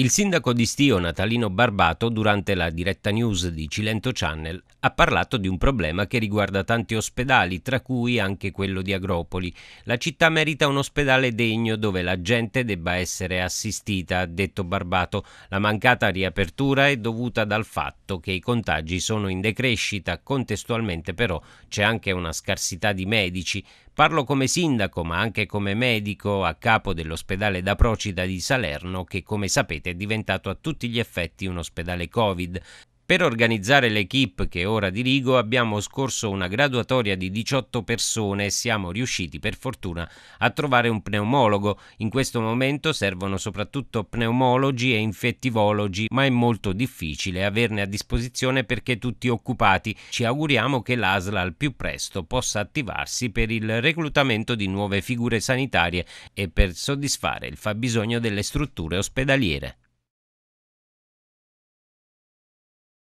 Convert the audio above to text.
Il sindaco di Stio Natalino Barbato, durante la diretta news di Cilento Channel, ha parlato di un problema che riguarda tanti ospedali, tra cui anche quello di Agropoli. La città merita un ospedale degno dove la gente debba essere assistita, ha detto Barbato. La mancata riapertura è dovuta dal fatto che i contagi sono in decrescita, contestualmente però c'è anche una scarsità di medici. Parlo come sindaco, ma anche come medico a capo dell'ospedale da Procida di Salerno, che come sapete è diventato a tutti gli effetti un ospedale Covid, per organizzare l'equipe che ora dirigo abbiamo scorso una graduatoria di 18 persone e siamo riusciti per fortuna a trovare un pneumologo. In questo momento servono soprattutto pneumologi e infettivologi, ma è molto difficile averne a disposizione perché tutti occupati. Ci auguriamo che l'ASL al più presto possa attivarsi per il reclutamento di nuove figure sanitarie e per soddisfare il fabbisogno delle strutture ospedaliere.